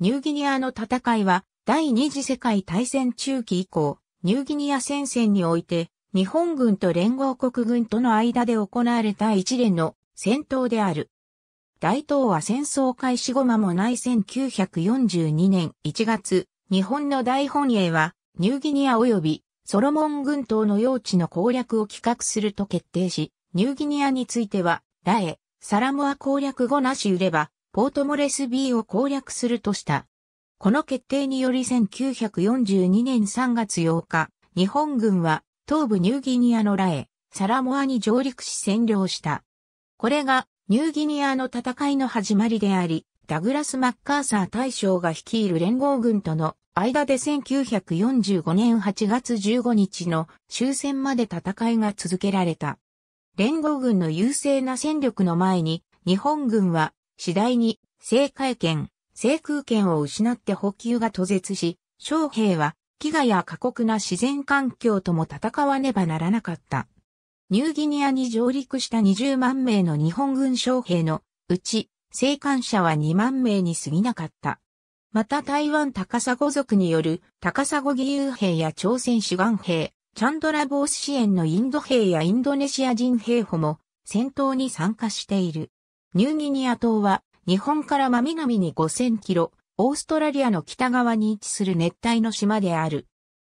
ニューギニアの戦いは、第二次世界大戦中期以降、ニューギニア戦線において、日本軍と連合国軍との間で行われた一連の戦闘である。大東亜戦争開始後間もない1942年1月、日本の大本営は、ニューギニア及びソロモン軍島の用地の攻略を企画すると決定し、ニューギニアについては、ラエ、サラモア攻略後なし売れば、ポートモレスビーを攻略するとした。この決定により1942年3月8日、日本軍は東部ニューギニアのラエ、サラモアに上陸し占領した。これがニューギニアの戦いの始まりであり、ダグラス・マッカーサー大将が率いる連合軍との間で1945年8月15日の終戦まで戦いが続けられた。連合軍の優勢な戦力の前に日本軍は次第に、制海権、制空権を失って補給が途絶し、将兵は、飢餓や過酷な自然環境とも戦わねばならなかった。ニューギニアに上陸した20万名の日本軍将兵のうち、生還者は2万名に過ぎなかった。また台湾高砂族による高砂義勇兵や朝鮮志願兵、チャンドラボース支援のインド兵やインドネシア人兵補も戦闘に参加している。ニューギニア島は日本から真南に5000キロ、オーストラリアの北側に位置する熱帯の島である。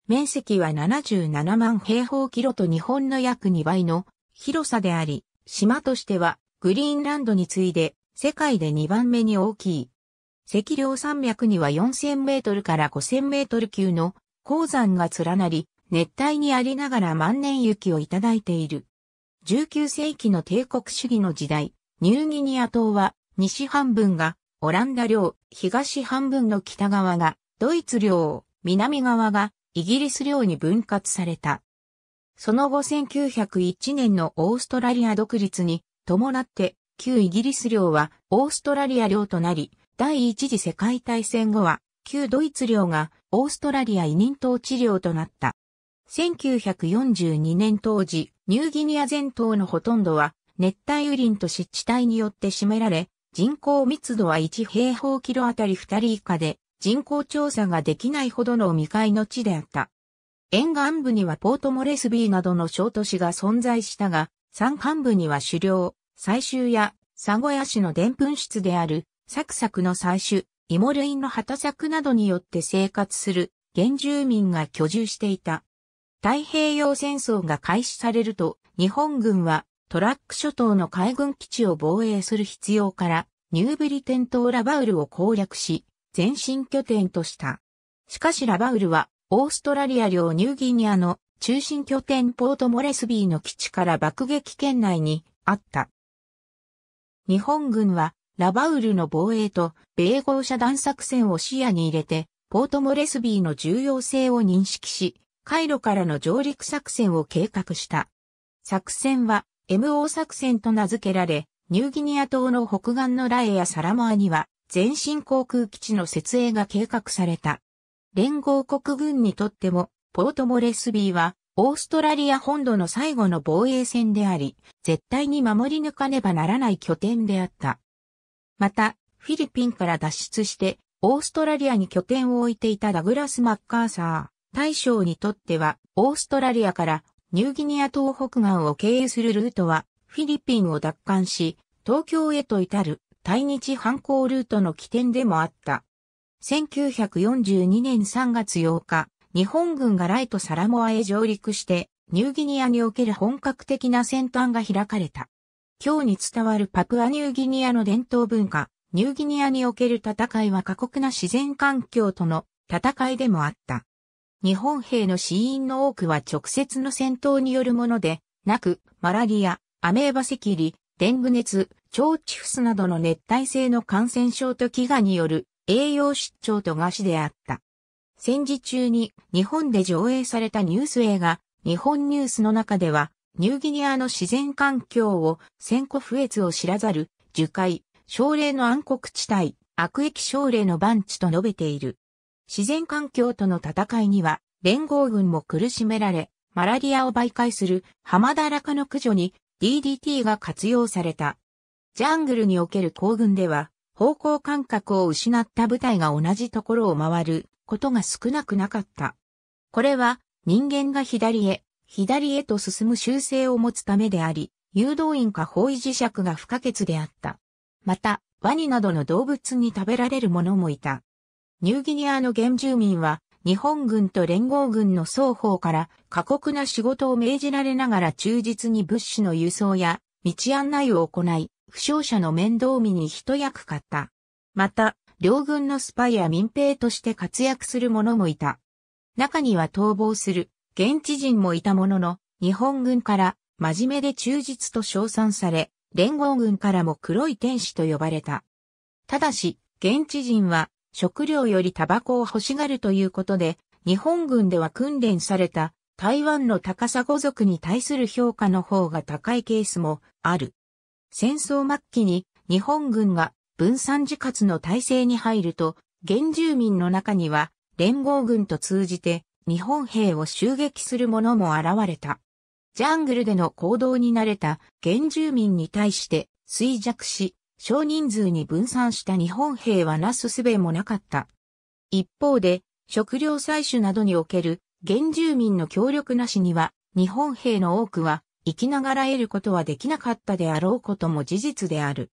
面積は77万平方キロと日本の約2倍の広さであり、島としてはグリーンランドに次いで世界で2番目に大きい。赤稜山脈には4000メートルから5000メートル級の鉱山が連なり、熱帯にありながら万年雪をいただいている。19世紀の帝国主義の時代、ニューギニア島は、西半分がオランダ領、東半分の北側がドイツ領、南側がイギリス領に分割された。その後1901年のオーストラリア独立に伴って旧イギリス領はオーストラリア領となり、第一次世界大戦後は旧ドイツ領がオーストラリア委任統治領となった。1942年当時、ニューギニア全島のほとんどは熱帯雨林と湿地帯によって占められ、人口密度は1平方キロあたり2人以下で、人口調査ができないほどの未開の地であった。沿岸部にはポートモレスビーなどの小都市が存在したが、山間部には狩猟、採集や、サゴヤ市の澱粉質である、サクサクの採取、イ類の畑作などによって生活する、原住民が居住していた。太平洋戦争が開始されると、日本軍はトラック諸島の海軍基地を防衛する必要から、ニューブリテン島ラバウルを攻略し、前進拠点とした。しかしラバウルは、オーストラリア領ニューギニアの中心拠点ポートモレスビーの基地から爆撃圏内にあった。日本軍は、ラバウルの防衛と米合社団作戦を視野に入れて、ポートモレスビーの重要性を認識し、カイロからの上陸作戦を計画した。作戦は MO 作戦と名付けられ、ニューギニア島の北岸のラエやサラモアには、前進航空基地の設営が計画された。連合国軍にとっても、ポートモレスビーは、オーストラリア本土の最後の防衛戦であり、絶対に守り抜かねばならない拠点であった。また、フィリピンから脱出して、オーストラリアに拠点を置いていたダグラス・マッカーサー、大将にとっては、オーストラリアからニューギニア東北岸を経由するルートは、フィリピンを奪還し、東京へと至る、対日反抗ルートの起点でもあった。1942年3月8日、日本軍がライトサラモアへ上陸して、ニューギニアにおける本格的な戦端が開かれた。今日に伝わるパプアニューギニアの伝統文化、ニューギニアにおける戦いは過酷な自然環境との戦いでもあった。日本兵の死因の多くは直接の戦闘によるもので、なく、マラリア、アメーバセキリ、デング熱、腸チフスなどの熱帯性の感染症と飢餓による栄養失調と餓死であった。戦時中に日本で上映されたニュース映画、日本ニュースの中では、ニューギニアの自然環境を戦古不越を知らざる、樹海、症例の暗黒地帯、悪役症例の番地と述べている。自然環境との戦いには、連合軍も苦しめられ、マラリアを媒介する浜田らかの駆除に DDT が活用された。ジャングルにおける行軍では、方向感覚を失った部隊が同じところを回ることが少なくなかった。これは人間が左へ、左へと進む習性を持つためであり、誘導員か方位磁石が不可欠であった。また、ワニなどの動物に食べられるものもいた。ニューギニアの原住民は日本軍と連合軍の双方から過酷な仕事を命じられながら忠実に物資の輸送や道案内を行い、負傷者の面倒見に一役買った。また、両軍のスパイや民兵として活躍する者もいた。中には逃亡する現地人もいたものの、日本軍から真面目で忠実と称賛され、連合軍からも黒い天使と呼ばれた。ただし、現地人は食料よりタバコを欲しがるということで、日本軍では訓練された台湾の高砂族に対する評価の方が高いケースもある。戦争末期に日本軍が分散自活の体制に入ると、原住民の中には連合軍と通じて日本兵を襲撃する者も現れた。ジャングルでの行動に慣れた原住民に対して衰弱し、少人数に分散した日本兵はなすすべもなかった。一方で、食料採取などにおける原住民の協力なしには、日本兵の多くは生きながら得ることはできなかったであろうことも事実である。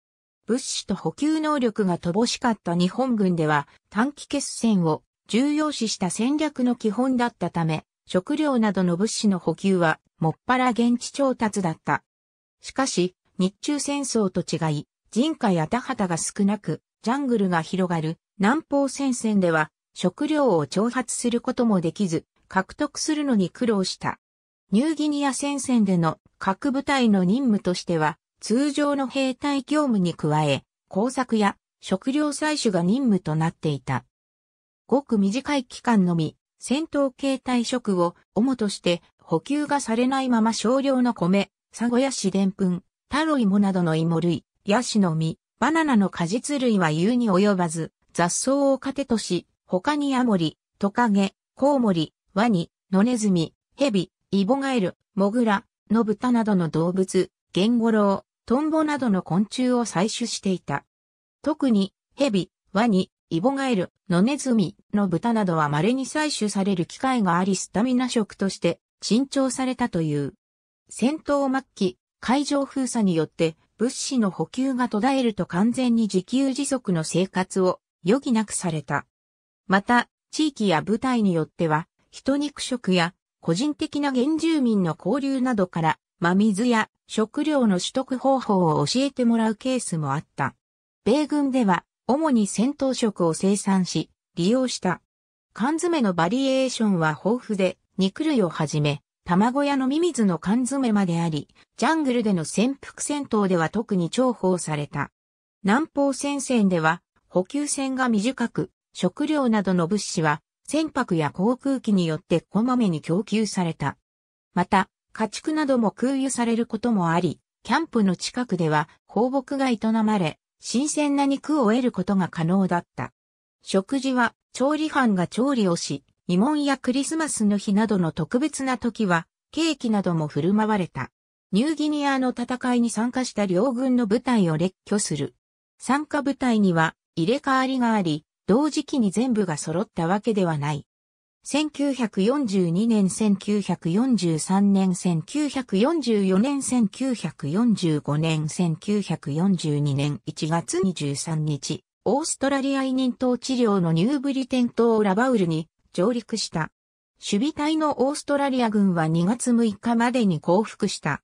物資と補給能力が乏しかった日本軍では短期決戦を重要視した戦略の基本だったため、食料などの物資の補給はもっぱら現地調達だった。しかし、日中戦争と違い、人家や田畑が少なく、ジャングルが広がる南方戦線では食料を調発することもできず、獲得するのに苦労した。ニューギニア戦線での各部隊の任務としては、通常の兵隊業務に加え、工作や食料採取が任務となっていた。ごく短い期間のみ、戦闘形態食を主として補給がされないまま少量の米、サゴやシデンプン、タロイモなどの芋類、ヤシの実、バナナの果実類は言うに及ばず、雑草を糧とし、他にヤモリ、トカゲ、コウモリ、ワニ、ノネズミ、ヘビ、イボガエル、モグラ、ノブタなどの動物、ゲンゴロウ、トンボなどの昆虫を採取していた。特に、ヘビ、ワニ、イボガエル、ノネズミ、の豚などは稀に採取される機会がありスタミナ食として珍重されたという。戦闘末期、海上封鎖によって物資の補給が途絶えると完全に自給自足の生活を余儀なくされた。また、地域や部隊によっては、人肉食や個人的な原住民の交流などから、真水や食料の取得方法を教えてもらうケースもあった。米軍では、主に戦闘食を生産し、利用した。缶詰のバリエーションは豊富で、肉類をはじめ、卵屋のミミズの缶詰まであり、ジャングルでの潜伏戦闘では特に重宝された。南方戦線では、補給線が短く、食料などの物資は、船舶や航空機によってこまめに供給された。また、家畜なども空輸されることもあり、キャンプの近くでは放牧が営まれ、新鮮な肉を得ることが可能だった。食事は調理班が調理をし、慰問やクリスマスの日などの特別な時は、ケーキなども振る舞われた。ニューギニアの戦いに参加した両軍の部隊を列挙する。参加部隊には入れ替わりがあり、同時期に全部が揃ったわけではない。1942年、1943年、1944年、1945年、1942年1月23日、オーストラリア移民統治領のニューブリテン島ラバウルに上陸した。守備隊のオーストラリア軍は2月6日までに降伏した。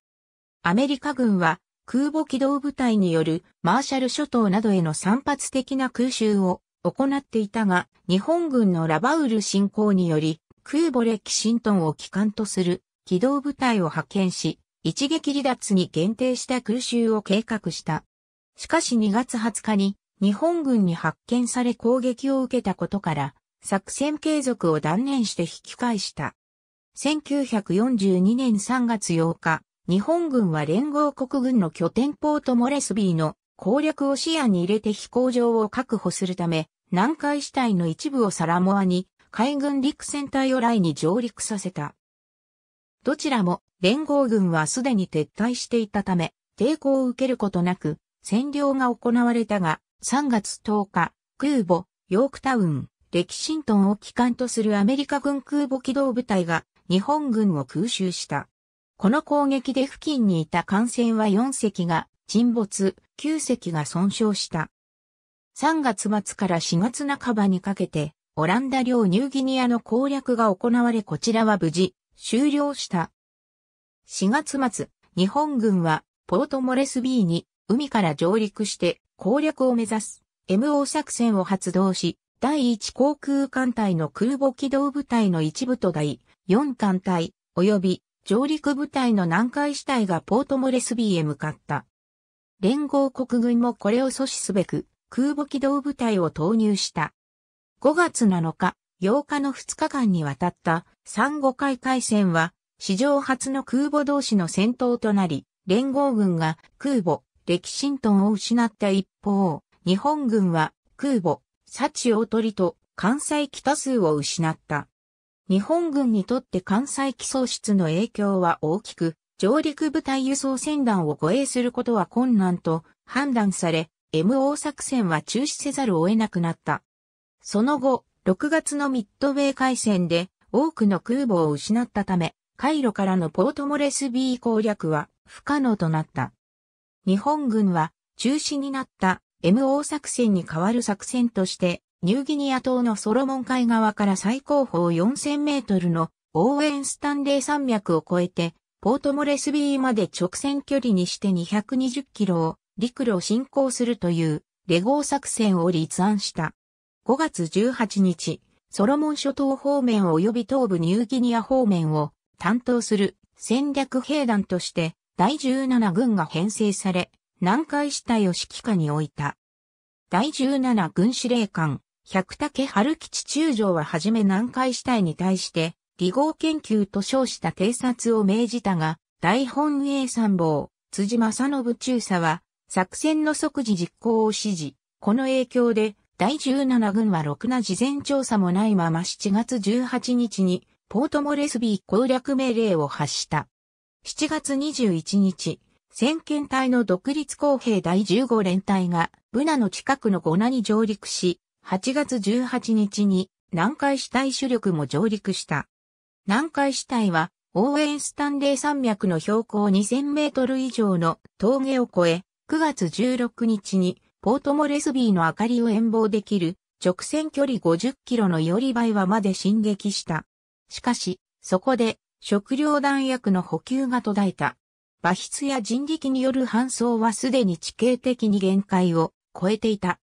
アメリカ軍は空母機動部隊によるマーシャル諸島などへの散発的な空襲を行っていたが、日本軍のラバウル侵攻により、空母レキシントンを機関とする機動部隊を派遣し、一撃離脱に限定した空襲を計画した。しかし2月20日に日本軍に発見され攻撃を受けたことから、作戦継続を断念して引き返した。1942年3月8日、日本軍は連合国軍の拠点ポートモレスビーの攻略を視野に入れて飛行場を確保するため、南海主体の一部をサラモアに海軍陸戦隊を来に上陸させた。どちらも連合軍はすでに撤退していたため、抵抗を受けることなく占領が行われたが、3月10日、空母、ヨークタウン、レキシントンを機関とするアメリカ軍空母機動部隊が日本軍を空襲した。この攻撃で付近にいた艦船は4隻が沈没、9隻が損傷した。3月末から4月半ばにかけて、オランダ領ニューギニアの攻略が行われこちらは無事、終了した。4月末、日本軍はポートモレスビーに海から上陸して攻略を目指す MO 作戦を発動し、第1航空艦隊の空母機動部隊の一部と第4艦隊、及び上陸部隊の南海支隊がポートモレスビーへ向かった。連合国軍もこれを阻止すべく、空母機動部隊を投入した。5月7日、8日の2日間にわたった3。5回海戦は、史上初の空母同士の戦闘となり、連合軍が空母、歴史ントンを失った一方、日本軍は空母、幸オトリと関西北数を失った。日本軍にとって関西基喪失の影響は大きく、上陸部隊輸送船団を護衛することは困難と判断され、MO 作戦は中止せざるを得なくなった。その後、6月のミッドウェー海戦で多くの空母を失ったため、海路からのポートモレスビー攻略は不可能となった。日本軍は中止になった MO 作戦に代わる作戦として、ニューギニア島のソロモン海側から最高峰4000メートルのオーウェンスタンレー山脈を越えて、ポートモレスビーまで直線距離にして220キロを陸路進行するというレゴー作戦を立案した。5月18日、ソロモン諸島方面及び東部ニューギニア方面を担当する戦略兵団として第17軍が編成され、南海を指揮下に置いた。第17軍司令官、百武春吉中将ははじめ南海死体に対して、離合研究と称した偵察を命じたが、大本営参謀、辻正信中佐は、作戦の即時実行を指示。この影響で、第17軍はろくな事前調査もないまま7月18日に、ポートモレスビー攻略命令を発した。7月21日、先遣隊の独立公兵第15連隊が、ブナの近くのゴナに上陸し、8月18日に南海死体主力も上陸した。南海死体は、応援スタンレー山脈の標高2000メートル以上の峠を越え、9月16日にポートモレスビーの明かりを遠望できる直線距離50キロのリりイワまで進撃した。しかし、そこで食糧弾薬の補給が途絶えた。馬筆や人力による搬送はすでに地形的に限界を超えていた。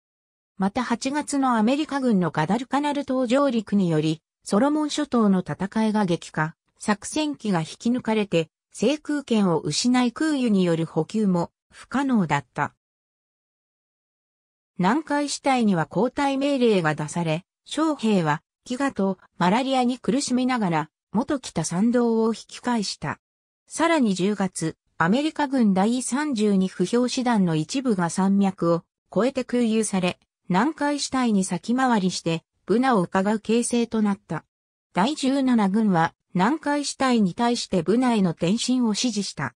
また8月のアメリカ軍のガダルカナル島上陸により、ソロモン諸島の戦いが激化、作戦機が引き抜かれて、制空権を失い空輸による補給も不可能だった。南海死体には交代命令が出され、将兵は飢餓とマラリアに苦しみながら、元北山道を引き返した。さらに10月、アメリカ軍第32不評師団の一部が山脈を越えて空輸され、南海死体に先回りして、ブナを伺う形勢となった。第17軍は南海死体に対してブナへの転身を指示した。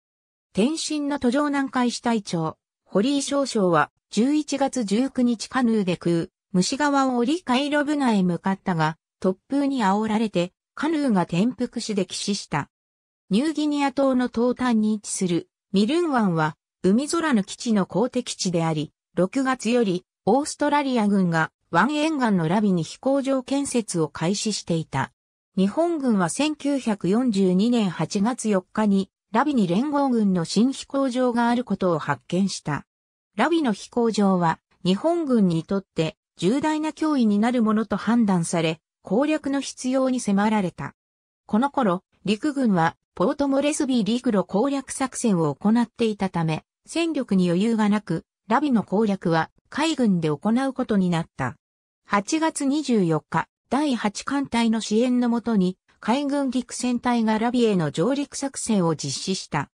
転身の途上南海死体長、堀井少将は11月19日カヌーで空、虫川を折り回路ブナへ向かったが、突風に煽られて、カヌーが転覆し溺死した。ニューギニア島の東端に位置するミルン湾は海空の基地の公的地であり、6月よりオーストラリア軍が湾沿岸のラビに飛行場建設を開始していた。日本軍は1942年8月4日にラビに連合軍の新飛行場があることを発見した。ラビの飛行場は日本軍にとって重大な脅威になるものと判断され、攻略の必要に迫られた。この頃、陸軍はポートモレスビー陸路攻略作戦を行っていたため、戦力に余裕がなく、ラビの攻略は海軍で行うことになった。8月24日、第8艦隊の支援のもとに、海軍陸戦隊がラビへの上陸作戦を実施した。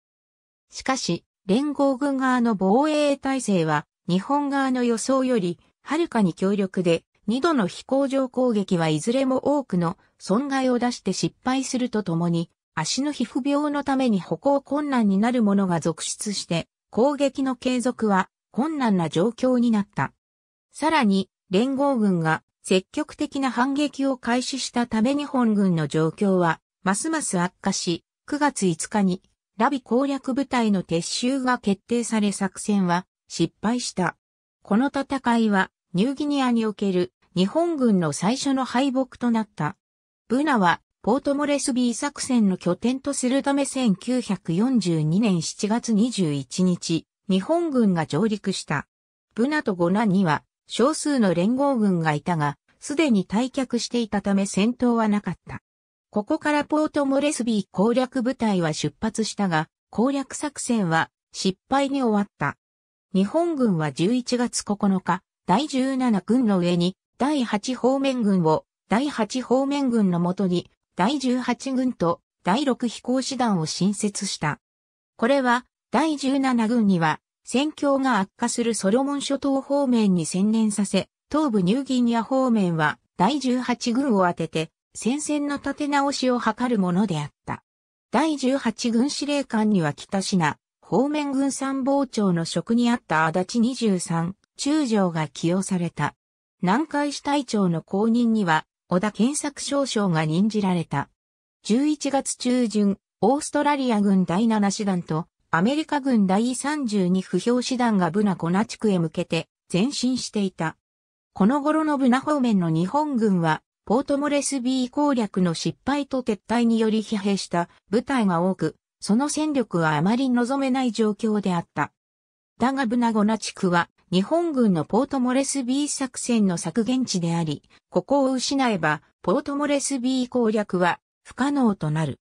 しかし、連合軍側の防衛体制は、日本側の予想より、はるかに強力で、二度の飛行場攻撃はいずれも多くの損害を出して失敗するとともに、足の皮膚病のために歩行困難になる者が続出して、攻撃の継続は困難な状況になった。さらに、連合軍が積極的な反撃を開始したため日本軍の状況は、ますます悪化し、9月5日に、ラビ攻略部隊の撤収が決定され作戦は失敗した。この戦いはニューギニアにおける日本軍の最初の敗北となった。ブナはポートモレスビー作戦の拠点とするため1942年7月21日、日本軍が上陸した。ブナとゴナには少数の連合軍がいたが、すでに退却していたため戦闘はなかった。ここからポートモレスビー攻略部隊は出発したが、攻略作戦は失敗に終わった。日本軍は11月9日、第17軍の上に、第8方面軍を、第8方面軍のもとに、第18軍と第6飛行師団を新設した。これは、第17軍には、戦況が悪化するソロモン諸島方面に専念させ、東部ニューギニア方面は第18軍を当てて、戦線の立て直しを図るものであった。第18軍司令官には北品、方面軍参謀長の職にあった足立23、中将が起用された。南海支隊長の後任には、小田健作少将が任じられた。11月中旬、オーストラリア軍第7師団とアメリカ軍第32不評師団がブナコナ地区へ向けて前進していた。この頃のブナ方面の日本軍は、ポートモレスビー攻略の失敗と撤退により疲弊した部隊が多く、その戦力はあまり望めない状況であった。だがブナゴナ地区は日本軍のポートモレスビー作戦の削減地であり、ここを失えば、ポートモレスビー攻略は不可能となる。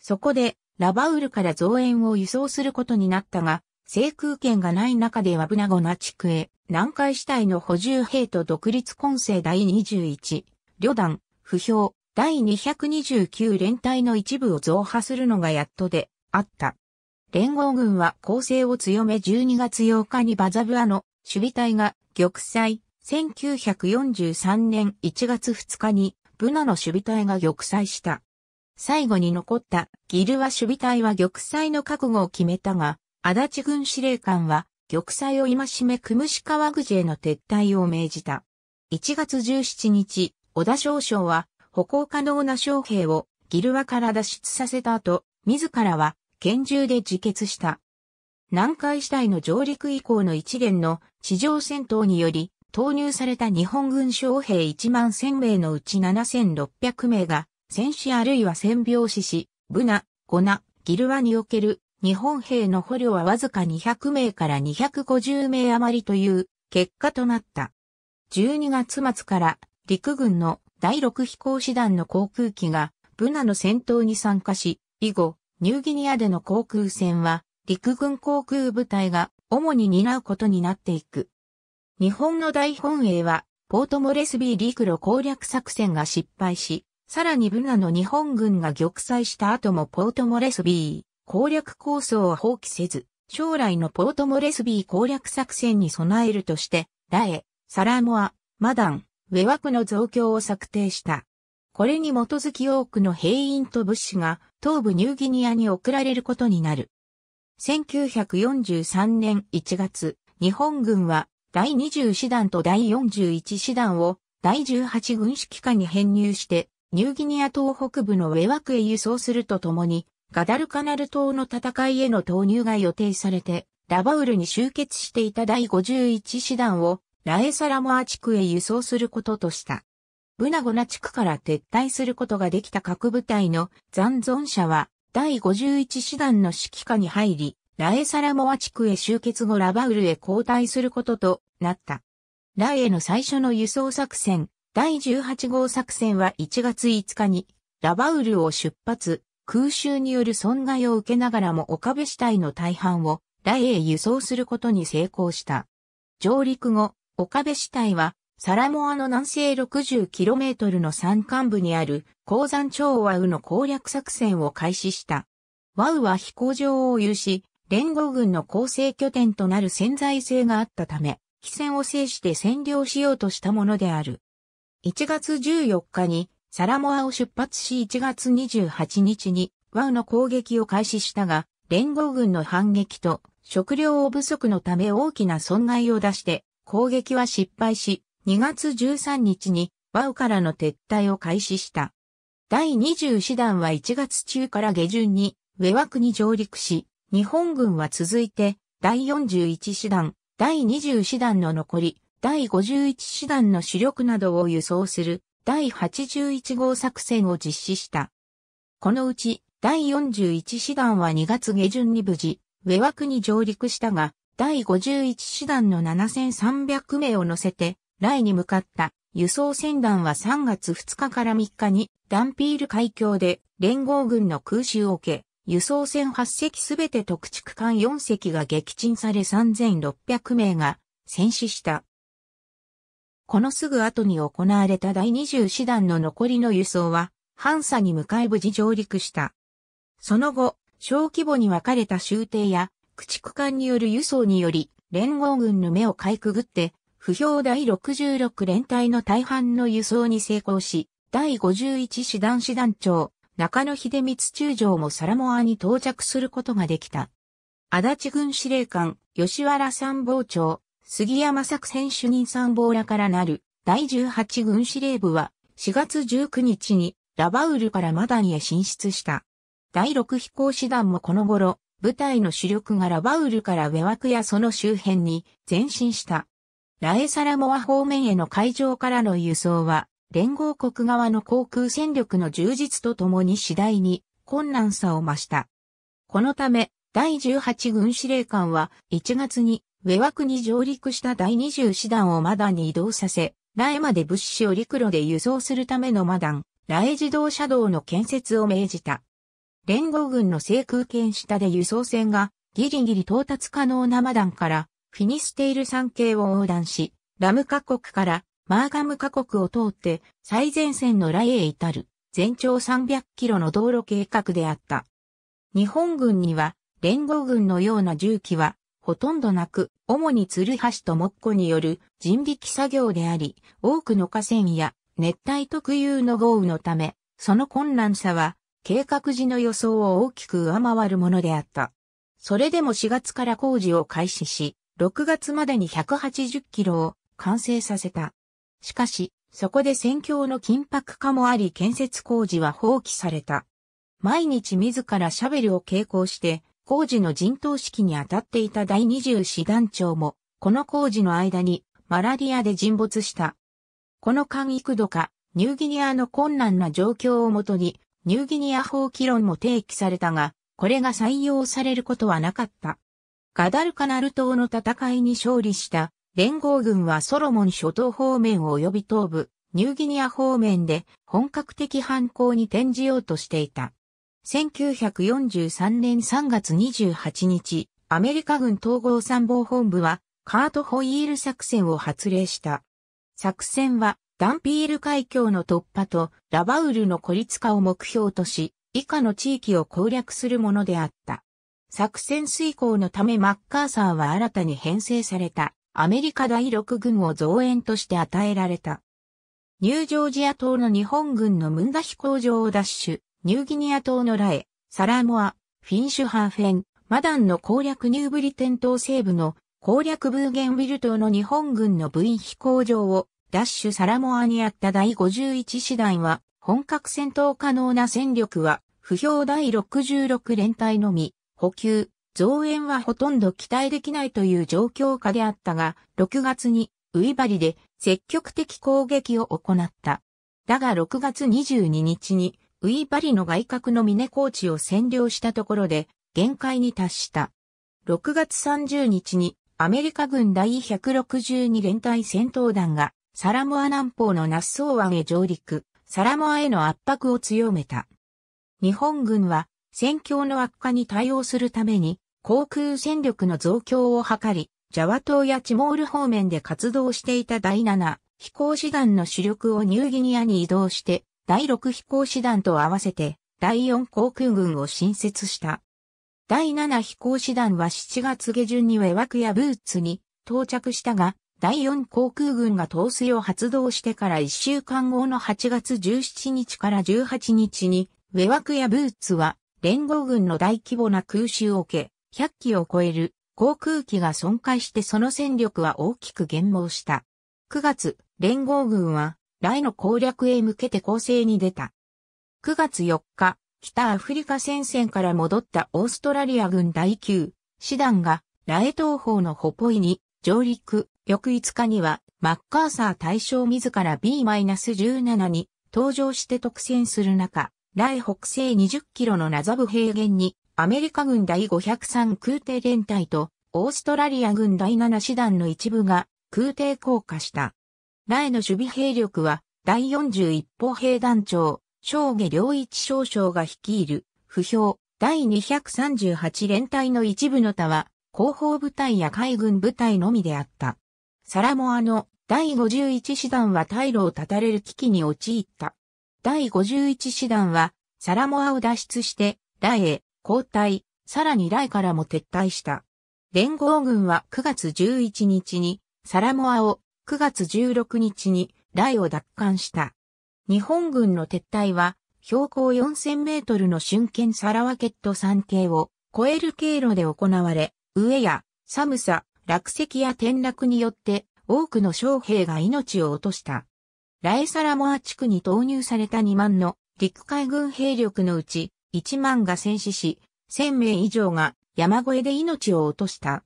そこで、ラバウルから増援を輸送することになったが、制空権がない中でワブナゴナ地区へ、南海主体の補充兵と独立混成第21、旅団、不評、第229連隊の一部を増派するのがやっとで、あった。連合軍は攻勢を強め12月8日にバザブアの守備隊が玉砕、1943年1月2日にブナの守備隊が玉砕した。最後に残ったギルワ守備隊は玉砕の覚悟を決めたが、足立軍司令官は玉砕を戒めクムシカワグジへの撤退を命じた。1月17日、小田少将は歩行可能な将兵をギルワから脱出させた後、自らは拳銃で自決した。南海主体の上陸以降の一連の地上戦闘により投入された日本軍将兵1万1000名のうち7600名が戦死あるいは戦病死し、ブナ、ゴナ、ギルワにおける日本兵の捕虜はわずか200名から250名余りという結果となった。12月末から陸軍の第6飛行士団の航空機がブナの戦闘に参加し、以後、ニューギニアでの航空戦は陸軍航空部隊が主に担うことになっていく。日本の大本営は、ポートモレスビー陸路攻略作戦が失敗し、さらにブナの日本軍が玉砕した後もポートモレスビー攻略構想を放棄せず、将来のポートモレスビー攻略作戦に備えるとして、ラエ、サラモア、マダン、ウェワクの増強を策定した。これに基づき多くの兵員と物資が東部ニューギニアに送られることになる。1943年1月、日本軍は第20師団と第41師団を第18軍指揮下に編入して、ニューギニア島北部のウェワクへ輸送するとともに、ガダルカナル島の戦いへの投入が予定されて、ラバウルに集結していた第51師団をラエサラモア地区へ輸送することとした。ブナゴナ地区から撤退することができた各部隊の残存者は第51師団の指揮下に入り、ラエサラモア地区へ集結後ラバウルへ交代することとなった。ラエの最初の輸送作戦、第18号作戦は1月5日に、ラバウルを出発、空襲による損害を受けながらも岡部死体の大半をラエへ輸送することに成功した。上陸後、岡部死体はサラモアの南西 60km の山間部にある鉱山町ワウの攻略作戦を開始した。ワウは飛行場を有し、連合軍の構成拠点となる潜在性があったため、非戦を制して占領しようとしたものである。1月14日にサラモアを出発し1月28日にワウの攻撃を開始したが、連合軍の反撃と食料不足のため大きな損害を出して攻撃は失敗し、2月13日にワウからの撤退を開始した。第20師団は1月中から下旬にウェワクに上陸し、日本軍は続いて第41師団、第20師団の残り、第51師団の主力などを輸送する第81号作戦を実施した。このうち第41師団は2月下旬に無事、ウェワクに上陸したが、第51師団の7300名を乗せて、来に向かった輸送船団は3月2日から3日にダンピール海峡で連合軍の空襲を受け、輸送船8隻すべて特築艦4隻が撃沈され3600名が戦死した。このすぐ後に行われた第20師団の残りの輸送は、ン佐に向かい無事上陸した。その後、小規模に分かれた終艇や、駆逐艦による輸送により、連合軍の目をかいくぐって、不評第66連隊の大半の輸送に成功し、第51師団師団長、中野秀光中将もサラモアに到着することができた。足立軍司令官、吉原参謀長、杉山作戦主任参謀らからなる第18軍司令部は4月19日にラバウルからマダンへ進出した。第6飛行師団もこの頃、部隊の主力がラバウルから上枠やその周辺に前進した。ラエサラモア方面への海上からの輸送は、連合国側の航空戦力の充実とともに次第に困難さを増した。このため、第18軍司令官は1月にウェワクに上陸した第20師団をマダンに移動させ、ラエまで物資を陸路で輸送するためのマダン、ラエ自動車道の建設を命じた。連合軍の制空権下で輸送船がギリギリ到達可能なマダンからフィニステール山系を横断し、ラム各国からマーガム各国を通って最前線のライへ至る全長300キロの道路計画であった。日本軍には連合軍のような重機はほとんどなく、主に鶴橋と木庫による人力作業であり、多くの河川や熱帯特有の豪雨のため、その困難さは計画時の予想を大きく上回るものであった。それでも4月から工事を開始し、6月までに180キロを完成させた。しかし、そこで戦況の緊迫化もあり建設工事は放棄された。毎日自らシャベルを携行して工事の陣頭指揮に当たっていた第20師団長も、この工事の間にマラリアで沈没した。この間幾度か、ニューギニアの困難な状況をもとに、ニューギニア法規論も提起されたが、これが採用されることはなかった。ガダルカナル島の戦いに勝利した連合軍はソロモン諸島方面及び東部、ニューギニア方面で本格的反抗に転じようとしていた。1943年3月28日、アメリカ軍統合参謀本部はカートホイール作戦を発令した。作戦はダンピール海峡の突破とラバウルの孤立化を目標とし、以下の地域を攻略するものであった。作戦遂行のためマッカーサーは新たに編成されたアメリカ第6軍を増援として与えられた。ニュージョージア島の日本軍のムンダ飛行場を奪取、ニューギニア島のラエ、サラモア、フィンシュハーフェン、マダンの攻略ニューブリテン島西部の攻略ブーゲンウィル島の日本軍の部員飛行場をダッシュサラモアにあった第51師団は本格戦闘可能な戦力は不評第66連隊のみ補給、増援はほとんど期待できないという状況下であったが、6月にウイバリで積極的攻撃を行った。だが6月22日にウイバリの外角の峰高地を占領したところで限界に達した。6月30日にアメリカ軍第162連隊戦闘団がサラモア南方のナッソー湾へ上陸、サラモアへの圧迫を強めた。日本軍は戦況の悪化に対応するために、航空戦力の増強を図り、ジャワ島やチモール方面で活動していた第7飛行士団の主力をニューギニアに移動して、第6飛行士団と合わせて、第4航空軍を新設した。第7飛行士団は7月下旬にウェワクやブーツに到着したが、第4航空軍が統水を発動してから1週間後の8月17日から18日に、ウェワクやブーツは連合軍の大規模な空襲を受け、100機を超える航空機が損壊してその戦力は大きく減亡した。9月、連合軍は、来の攻略へ向けて攻勢に出た。9月4日、北アフリカ戦線から戻ったオーストラリア軍第9師団が、ラ東方のホポイに上陸、翌5日には、マッカーサー大将自ら B-17 に登場して特選する中、来北西20キロのナザブ平原に、アメリカ軍第503空挺連隊と、オーストラリア軍第7師団の一部が空挺降下した。来の守備兵力は、第41砲兵団長、正下良一少将が率いる、不評、第238連隊の一部の他は、広報部隊や海軍部隊のみであった。サラモアの第51師団は退路を断たれる危機に陥った。第51師団は、サラモアを脱出して、ラへ交代、さらにライからも撤退した。連合軍は9月11日に、サラモアを、9月16日に、ライを奪還した。日本軍の撤退は、標高4000メートルの瞬間サラワケット山系を超える経路で行われ、飢えや寒さ、落石や転落によって多くの将兵が命を落とした。ライサラモア地区に投入された2万の陸海軍兵力のうち1万が戦死し、1000名以上が山越えで命を落とした。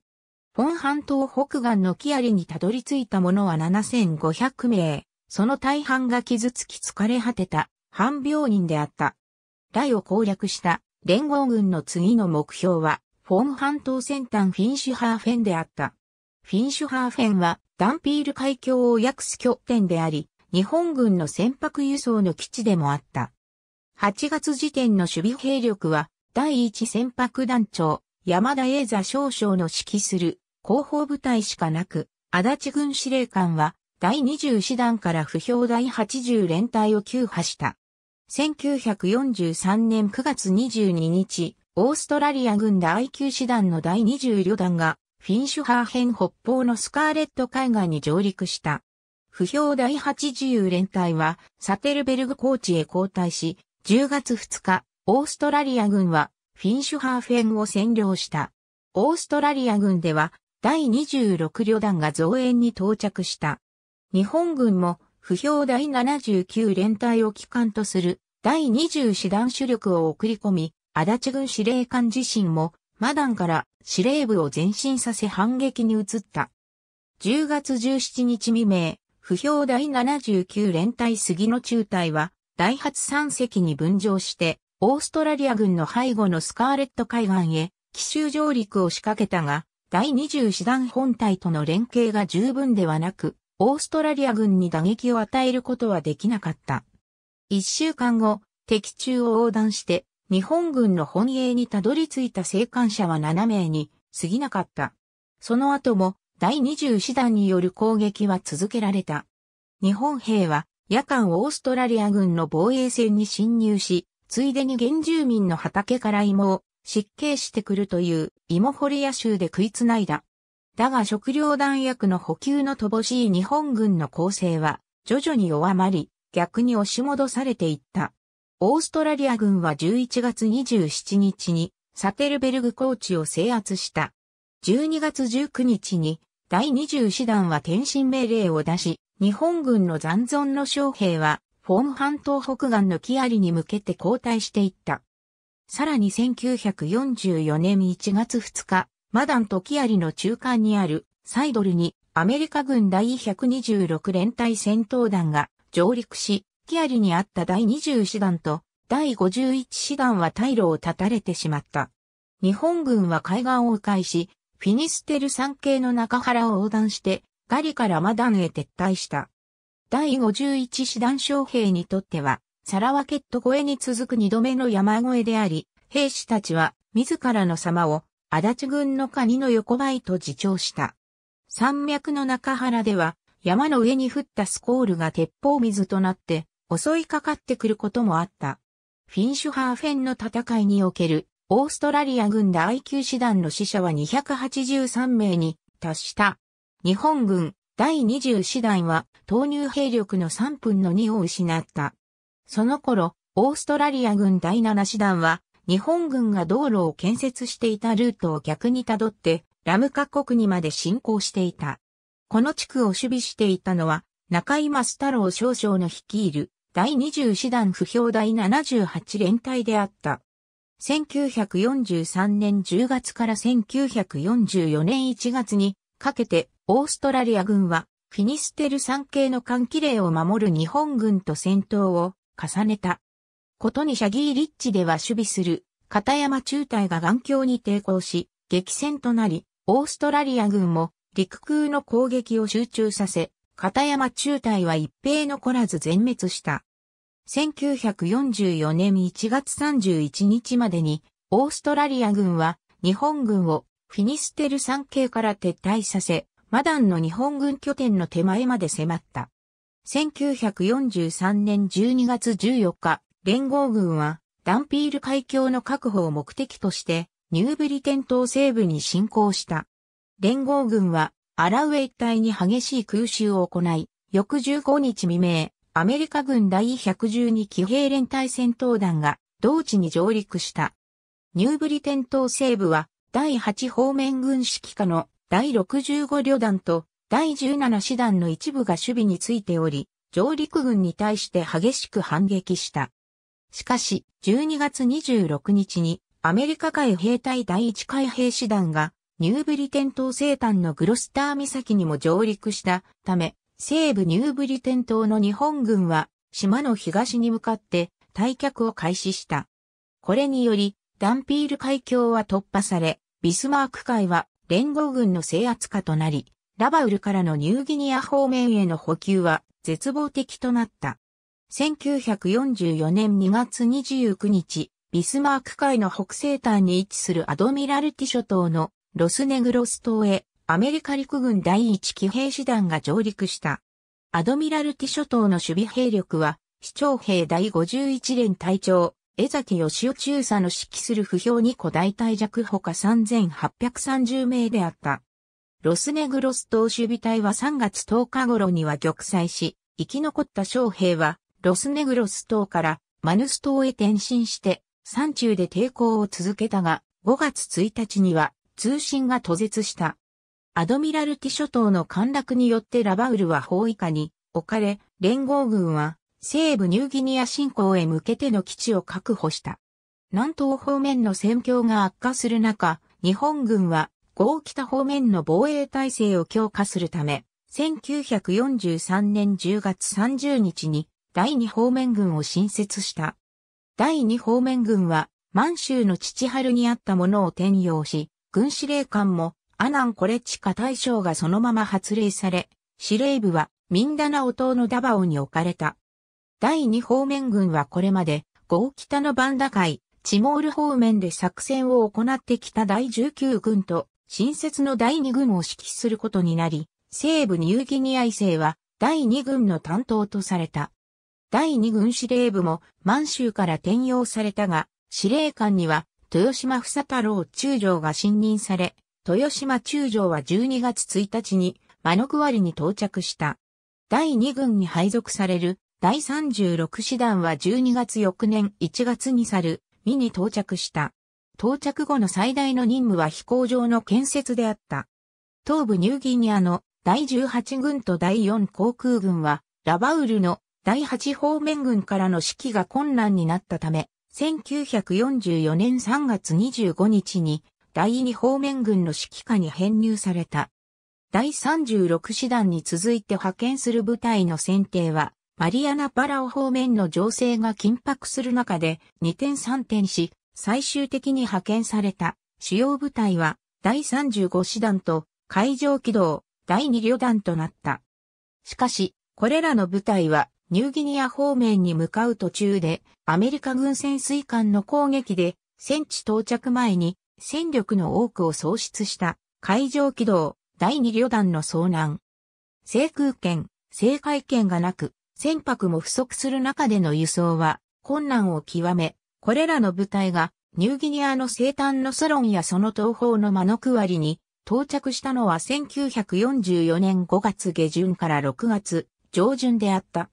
フォン半島北岸のキアリにたどり着いた者は7500名、その大半が傷つき疲れ果てた、半病人であった。ライを攻略した連合軍の次の目標は、フォン半島先端フィンシュハーフェンであった。フィンシュハーフェンは、ダンピール海峡を訳す拠点であり、日本軍の船舶輸送の基地でもあった。8月時点の守備兵力は、第一船舶団長、山田英座少将の指揮する広報部隊しかなく、足立軍司令官は、第20師団から不評第80連隊を急破した。1943年9月22日、オーストラリア軍第9師団の第20旅団が、フィンシュハーヘン北方のスカーレット海岸に上陸した。不評第80連隊は、サテルベルグ高地へ交代し、10月2日、オーストラリア軍は、フィンシュハーフェンを占領した。オーストラリア軍では、第26旅団が増援に到着した。日本軍も、不評第79連隊を機関とする、第20師団主力を送り込み、足立軍司令官自身も、マダンから司令部を前進させ反撃に移った。10月17日未明、不評第79連隊杉野中隊は、第8三隻に分譲して、オーストラリア軍の背後のスカーレット海岸へ、奇襲上陸を仕掛けたが、第20師団本隊との連携が十分ではなく、オーストラリア軍に打撃を与えることはできなかった。一週間後、敵中を横断して、日本軍の本営にたどり着いた生還者は7名に過ぎなかった。その後も、第20師団による攻撃は続けられた。日本兵は夜間オーストラリア軍の防衛線に侵入し、ついでに原住民の畑から芋を失敬してくるという芋掘り野州で食いつないだ。だが食料弾薬の補給の乏しい日本軍の攻勢は徐々に弱まり、逆に押し戻されていった。オーストラリア軍は11月27日にサテルベルグ高地を制圧した。12月19日に第20師団は転身命令を出し、日本軍の残存の将兵は、フォーム半島北岸のキアリに向けて後退していった。さらに1944年1月2日、マダンとキアリの中間にあるサイドルにアメリカ軍第126連隊戦闘団が上陸し、キアリにあった第20師団と第51師団は退路を断たれてしまった。日本軍は海岸を迂回し、フィニステル山系の中原を横断して、ガリからマダンへ撤退した。第51師団将兵にとっては、サラワケット越えに続く二度目の山越えであり、兵士たちは自らの様を足立軍のカニの横ばいと自重した。山脈の中原では、山の上に降ったスコールが鉄砲水となって襲いかかってくることもあった。フィンシュハーフェンの戦いにおけるオーストラリア軍第9師団の死者は283名に達した。日本軍第20師団は投入兵力の3分の2を失った。その頃、オーストラリア軍第7師団は日本軍が道路を建設していたルートを逆にたどってラム各国にまで侵攻していた。この地区を守備していたのは中井増太郎少将の率いる第20師団不評第78連隊であった。1943年10月から1944年1月にかけてオーストラリア軍はフィニステル山系の艦気令を守る日本軍と戦闘を重ねた。ことにシャギーリッチでは守備する片山中隊が眼鏡に抵抗し激戦となり、オーストラリア軍も陸空の攻撃を集中させ、片山中隊は一兵残らず全滅した。1944年1月31日までに、オーストラリア軍は日本軍をフィニステル山系から撤退させ、マダンの日本軍拠点の手前まで迫った。1943年12月14日、連合軍はダンピール海峡の確保を目的として、ニューブリテン島西部に侵攻した。連合軍は、アラウェイ隊に激しい空襲を行い、翌15日未明、アメリカ軍第112騎兵連隊戦闘団が同地に上陸した。ニューブリテン島西部は第8方面軍指揮下の第65旅団と第17師団の一部が守備についており、上陸軍に対して激しく反撃した。しかし、12月26日にアメリカ海兵隊第1海兵師団がニューブリテン島西端のグロスター岬にも上陸したため、西部ニューブリテン島の日本軍は島の東に向かって退却を開始した。これによりダンピール海峡は突破され、ビスマーク海は連合軍の制圧下となり、ラバウルからのニューギニア方面への補給は絶望的となった。1944年2月29日、ビスマーク海の北西端に位置するアドミラルティ諸島のロスネグロス島へアメリカ陸軍第一騎兵師団が上陸した。アドミラルティ諸島の守備兵力は、市長兵第51連隊長、江崎義雄中佐の指揮する不評2個大隊弱ほか3830名であった。ロスネグロス島守備隊は3月10日頃には玉砕し、生き残った将兵は、ロスネグロス島からマヌス島へ転身して、山中で抵抗を続けたが、5月1日には通信が途絶した。アドミラルティ諸島の陥落によってラバウルは包囲下に置かれ、連合軍は西部ニューギニア侵攻へ向けての基地を確保した。南東方面の戦況が悪化する中、日本軍は豪北方面の防衛体制を強化するため、1943年10月30日に第2方面軍を新設した。第2方面軍は満州の父春にあったものを転用し、軍司令官もアナンコレチカ大将がそのまま発令され、司令部はミンダナオ島のダバオに置かれた。第二方面軍はこれまで、ゴー北のバンダ海、チモール方面で作戦を行ってきた第19軍と、新設の第2軍を指揮することになり、西部ニューギニア伊勢は第2軍の担当とされた。第2軍司令部も満州から転用されたが、司令官には豊島房太郎中将が信任され、豊島中将は12月1日に、マノク割リに到着した。第2軍に配属される、第36師団は12月翌年1月に去る、ミに到着した。到着後の最大の任務は飛行場の建設であった。東部ニューギニアの第18軍と第4航空軍は、ラバウルの第8方面軍からの指揮が困難になったため、1944年3月25日に第二方面軍の指揮下に編入された。第36師団に続いて派遣する部隊の選定は、マリアナ・パラオ方面の情勢が緊迫する中で2転3転し、最終的に派遣された主要部隊は第35師団と海上機動第2旅団となった。しかし、これらの部隊はニューギニア方面に向かう途中でアメリカ軍潜水艦の攻撃で戦地到着前に戦力の多くを喪失した海上機動第二旅団の遭難。制空権、制海権がなく、船舶も不足する中での輸送は困難を極め、これらの部隊がニューギニアの西端のソロンやその東方のマノクワリに到着したのは1944年5月下旬から6月上旬であった。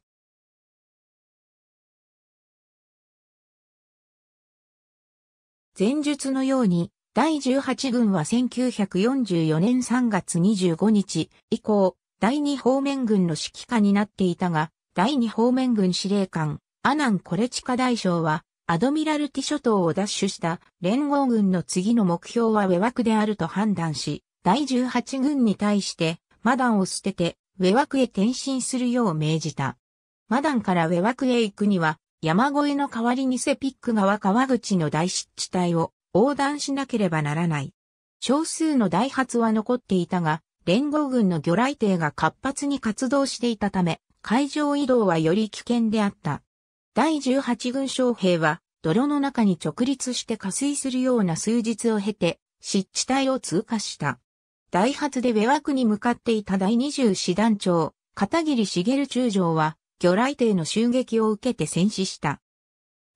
前述のように第18軍は1944年3月25日以降、第2方面軍の指揮下になっていたが、第2方面軍司令官、アナン・コレチカ大将は、アドミラルティ諸島を奪取した連合軍の次の目標はウェワクであると判断し、第18軍に対して、マダンを捨てて、ウェワクへ転身するよう命じた。マダンからウェワクへ行くには、山越えの代わりにセピック川川口の大湿地帯を横断しなければならない。少数の大発は残っていたが、連合軍の魚雷艇が活発に活動していたため、海上移動はより危険であった。第18軍将兵は、泥の中に直立して下水するような数日を経て、湿地帯を通過した。大発でベクに向かっていた第20師団長、片桐茂中将は、魚雷艇の襲撃を受けて戦死した。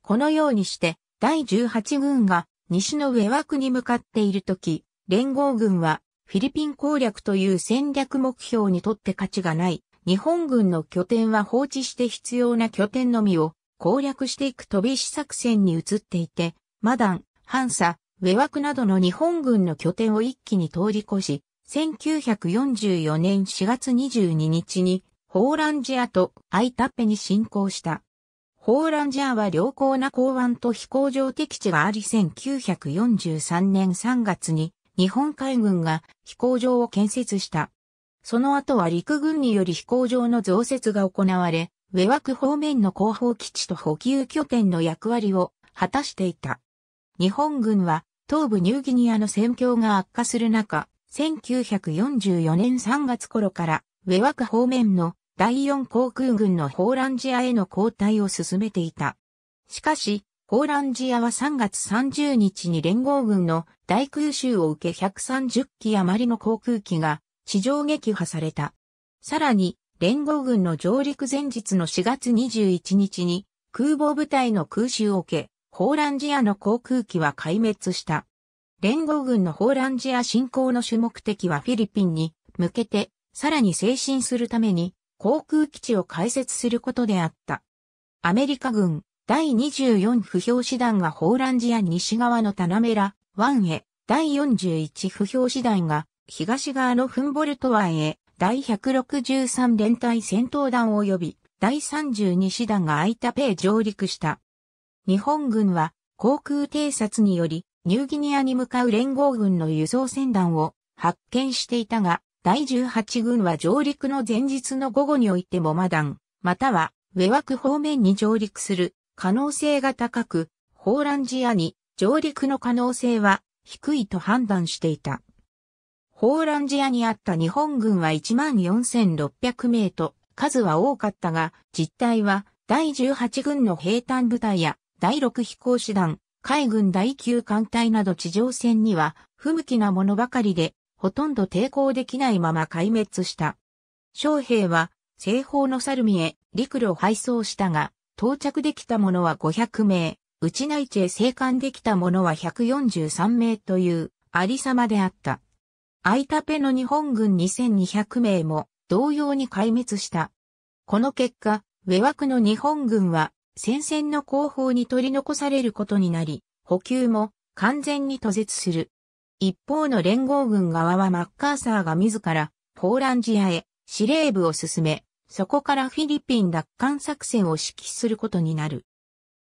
このようにして、第18軍が西の上枠に向かっている時、連合軍はフィリピン攻略という戦略目標にとって価値がない。日本軍の拠点は放置して必要な拠点のみを攻略していく飛び石作戦に移っていて、マダン、ハンサ、上枠などの日本軍の拠点を一気に通り越し、1944年4月22日に、ホーランジアとアイタッペに侵攻した。ホーランジャーは良好な港湾と飛行場敵地があり1943年3月に日本海軍が飛行場を建設した。その後は陸軍により飛行場の増設が行われ、ウェワク方面の広報基地と補給拠点の役割を果たしていた。日本軍は東部ニューギニアの戦況が悪化する中、1944年3月頃からウェワク方面の第四航空軍のホーランジアへの交代を進めていた。しかし、ホーランジアは3月30日に連合軍の大空襲を受け130機余りの航空機が地上撃破された。さらに、連合軍の上陸前日の4月21日に空母部隊の空襲を受け、ホーランジアの航空機は壊滅した。連合軍のホーランジア侵攻の主目的はフィリピンに向けて、さらに精神するために、航空基地を開設することであった。アメリカ軍第24不評師団がホーランジア西側のタナメラ湾へ、第41不評師団が東側のフンボルト湾へ、第163連隊戦闘団及び第32師団がアイタペ上陸した。日本軍は航空偵察によりニューギニアに向かう連合軍の輸送船団を発見していたが、第18軍は上陸の前日の午後においてもマダン、または、上枠方面に上陸する可能性が高く、ホーランジアに上陸の可能性は低いと判断していた。ホーランジアにあった日本軍は14,600名と数は多かったが、実態は第18軍の兵隊部隊や第6飛行士団、海軍第9艦隊など地上戦には不向きなものばかりで、ほとんど抵抗できないまま壊滅した。将兵は西方のサルミへ陸路配送したが、到着できた者は500名、内内地へ生還できた者は143名というありさまであった。アイタペの日本軍2200名も同様に壊滅した。この結果、上枠の日本軍は戦線の後方に取り残されることになり、補給も完全に途絶する。一方の連合軍側はマッカーサーが自らポーランジアへ司令部を進め、そこからフィリピン奪還作戦を指揮することになる。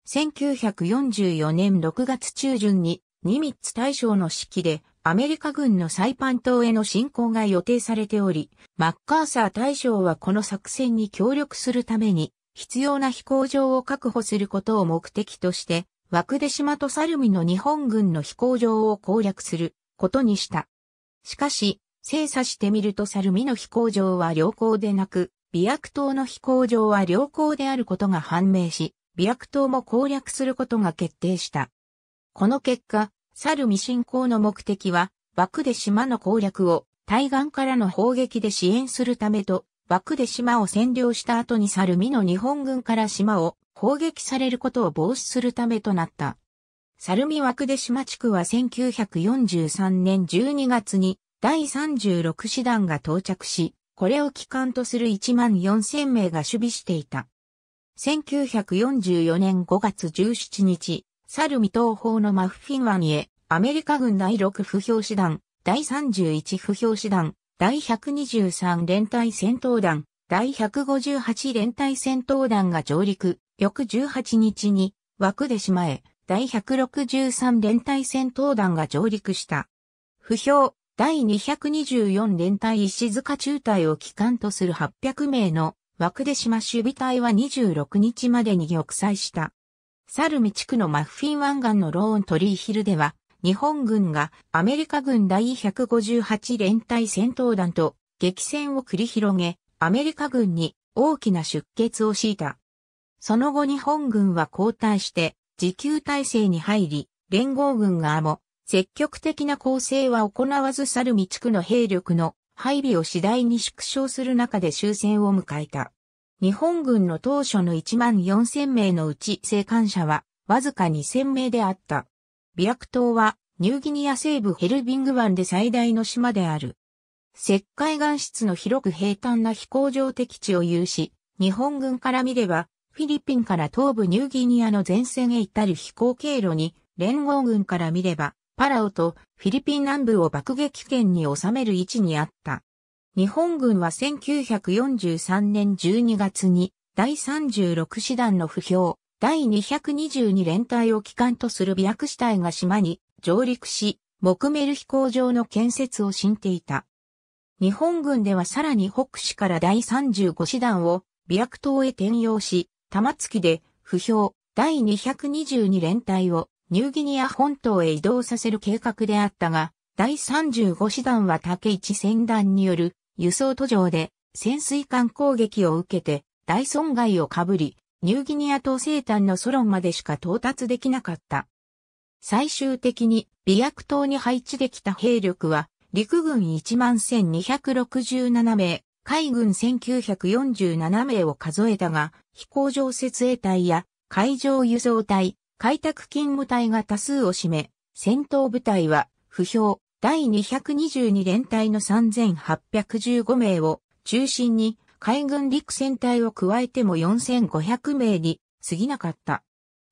1944年6月中旬にニミッツ大将の指揮でアメリカ軍のサイパン島への侵攻が予定されており、マッカーサー大将はこの作戦に協力するために必要な飛行場を確保することを目的として枠で島とサルミの日本軍の飛行場を攻略することにした。しかし、精査してみるとサルミの飛行場は良好でなく、美薬島の飛行場は良好であることが判明し、美薬島も攻略することが決定した。この結果、サルミ侵攻の目的は、枠で島の攻略を対岸からの砲撃で支援するためと、枠で島を占領した後にサルミの日本軍から島を砲撃されることを防止するためとなった。サルミ枠で島地区は1943年12月に第36師団が到着し、これを機関とする1万4000名が守備していた。1944年5月17日、サルミ東方のマフフィン湾へ、アメリカ軍第6不評師団、第31不評師団、第123連隊戦闘団、第158連隊戦闘団が上陸、翌18日に、枠で島へ、第163連隊戦闘団が上陸した。不評、第224連隊石塚中隊を機関とする800名の枠で島守備隊は26日までに玉砕した。サルミ地区のマフィン湾岸のローントリーヒルでは、日本軍がアメリカ軍第158連隊戦闘団と激戦を繰り広げ、アメリカ軍に大きな出血を敷いた。その後日本軍は交代して、自給体制に入り、連合軍側も、積極的な攻勢は行わずサルミ地区の兵力の配備を次第に縮小する中で終戦を迎えた。日本軍の当初の1万4000名のうち生還者はわずか2000名であった。ビアク島はニューギニア西部ヘルビング湾で最大の島である。石灰岩質の広く平坦な飛行場的地を有し、日本軍から見ればフィリピンから東部ニューギニアの前線へ至る飛行経路に、連合軍から見れば、パラオとフィリピン南部を爆撃圏に収める位置にあった。日本軍は1943年12月に第36師団の不評、第222連隊を機関とする美薬師隊が島に上陸し、木メル飛行場の建設を進んていた。日本軍ではさらに北市から第35師団を美薬島へ転用し、玉突きで、不評、第222連隊をニューギニア本島へ移動させる計画であったが、第35師団は竹一船団による輸送途上で潜水艦攻撃を受けて大損害をかぶり、ニューギニア島西端のソロンまでしか到達できなかった。最終的に美薬島に配置できた兵力は陸軍11,1267名、海軍1947名を数えたが、飛行場設営隊や海上輸送隊、開拓勤務隊が多数を占め、戦闘部隊は、不評、第222連隊の3815名を中心に、海軍陸戦隊を加えても4500名に過ぎなかった。